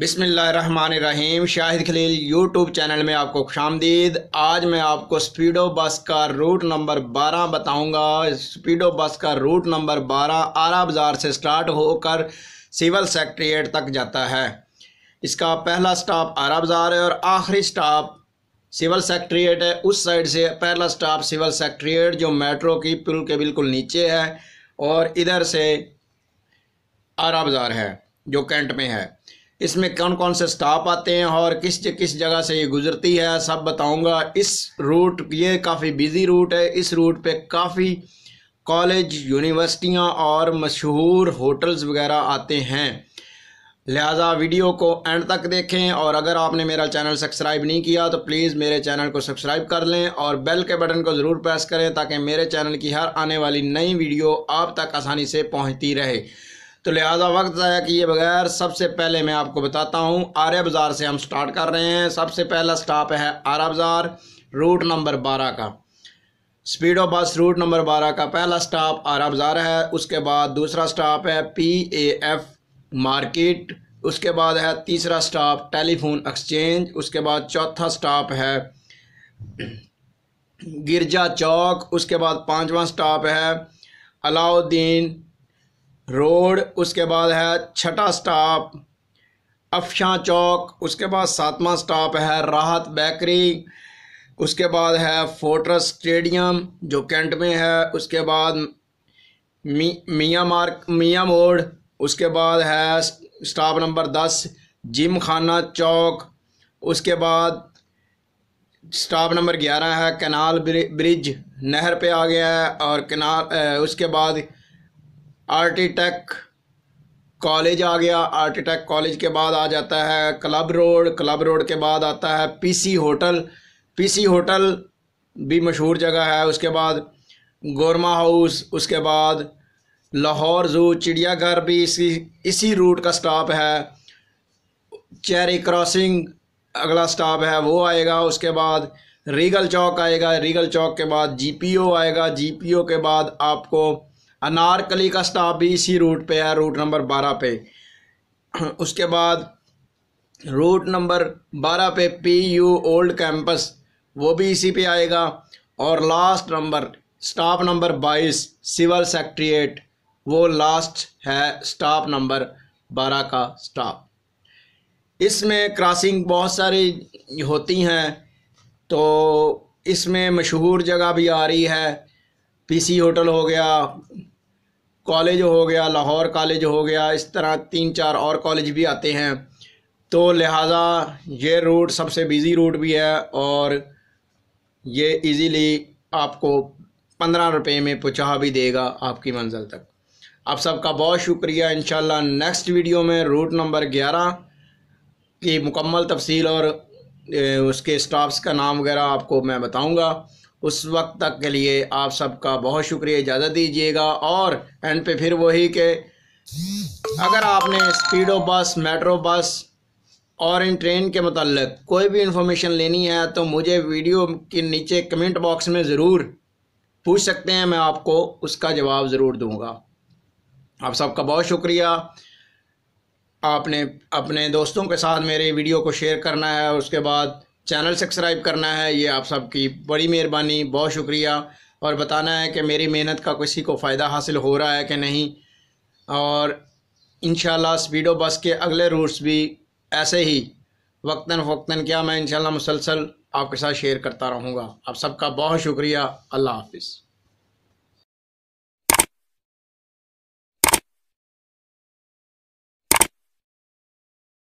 बिसमीम Shahid Khalil YouTube channel में आपको खुशामदीद आज मैं आपको स्पीडो बस का रूट नंबर 12 बताऊंगा स्पीडो बस का रूट नंबर 12 आरा बाज़ार से स्टार्ट होकर सिविल सेक्ट्रिएट तक जाता है इसका पहला स्टॉप आरा बाज़ार है और आखिरी स्टॉप सिविल सेक्ट्रिएट है उस साइड से पहला स्टॉप सिविल सेक्ट्रिएट जो मेट्रो की पुल के बिल्कुल नीचे है और इधर से आरा बाज़ार है जो कैंट में है इसमें कौन कौन से स्टॉप आते हैं और किस किस जगह से ये गुजरती है सब बताऊंगा इस रूट ये काफ़ी बिजी रूट है इस रूट पे काफ़ी कॉलेज यूनिवर्सिटियां और मशहूर होटल्स वगैरह आते हैं लिहाजा वीडियो को एंड तक देखें और अगर आपने मेरा चैनल सब्सक्राइब नहीं किया तो प्लीज़ मेरे चैनल को सब्सक्राइब कर लें और बेल के बटन को ज़रूर प्रेस करें ताकि मेरे चैनल की हर आने वाली नई वीडियो आप तक आसानी से पहुँचती रहे तो लिहाजा वक्त ज़ाया किए बगैर सबसे पहले मैं आपको बताता हूँ आर्या बाज़ार से हम स्टार्ट कर रहे हैं सबसे पहला स्टॉप है आर्या बाज़ार रूट नंबर बारह का स्पीडो बस रूट नंबर बारह का पहला स्टॉप आरा बाज़ार है उसके बाद दूसरा स्टॉप है पी ए एफ मार्केट उसके बाद है तीसरा स्टॉप टेलीफोन एक्सचेंज उसके बाद चौथा स्टॉप है गिरजा चौक उसके बाद पांचवा स्टॉप है अलाउद्दीन रोड उसके बाद है छठा स्टॉप अफशा चौक उसके बाद सातवां स्टॉप है राहत बेकरी उसके बाद है फोर्ट्रस स्टेडियम जो कैंट में है उसके बाद मी मियाँ मार्क मियाँ मोड़ उसके बाद है स्टॉप नंबर दस जिम खाना चौक उसके बाद स्टॉप नंबर ग्यारह है कनाल ब्रिज नहर पे आ गया है और कनाल उसके बाद आर्टिटेक कॉलेज आ गया आर्टिटेक कॉलेज के बाद आ जाता है क्लब रोड क्लब रोड के बाद आता है पीसी होटल पीसी होटल भी मशहूर जगह है उसके बाद गोरमा हाउस उसके बाद लाहौर ज़ू चिड़ियाघर भी इसी इसी रूट का स्टॉप है चेरी क्रॉसिंग अगला स्टॉप है वो आएगा उसके बाद रीगल चौक आएगा रीगल चौक के बाद जीपीओ आएगा जीपीओ के बाद आपको अनारकली का स्टाफ भी इसी रूट पे है रूट नंबर बारह पे उसके बाद रूट नंबर बारह पे पी यू ओल्ड कैंपस वो भी इसी पे आएगा और लास्ट नंबर स्टाफ नंबर बाईस सिविल सेक्ट्रिएट वो लास्ट है स्टाफ नंबर बारह का स्टाफ इसमें क्रॉसिंग बहुत सारी होती हैं तो इसमें मशहूर जगह भी आ रही है पीसी होटल हो गया कॉलेज हो गया लाहौर कॉलेज हो गया इस तरह तीन चार और कॉलेज भी आते हैं तो लिहाजा ये रूट सबसे बिज़ी रूट भी है और ये इजीली आपको पंद्रह रुपये में पहुँचा भी देगा आपकी मंजिल तक आप सबका बहुत शुक्रिया इन नेक्स्ट वीडियो में रूट नंबर ग्यारह की मुकम्मल तफसील और उसके स्टाफ्स का नाम वगैरह आपको मैं बताऊंगा उस वक्त तक के लिए आप सबका बहुत शुक्रिया इजाज़त दीजिएगा और एंड पे फिर वही के अगर आपने स्पीडो बस मेट्रो बस और इन ट्रेन के मतलब कोई भी इन्फॉर्मेशन लेनी है तो मुझे वीडियो के नीचे कमेंट बॉक्स में ज़रूर पूछ सकते हैं मैं आपको उसका जवाब ज़रूर दूंगा आप सबका बहुत शुक्रिया आपने अपने दोस्तों के साथ मेरे वीडियो को शेयर करना है उसके बाद चैनल सब्सक्राइब करना है ये आप सबकी बड़ी मेहरबानी बहुत शुक्रिया और बताना है कि मेरी मेहनत का किसी को फ़ायदा हासिल हो रहा है कि नहीं और इन स्पीडो बस के अगले रूट्स भी ऐसे ही वक्ता फ़क्ता क्या मैं इन मुसलसल आपके साथ शेयर करता रहूँगा आप सबका बहुत शुक्रिया अल्लाह हाफिज़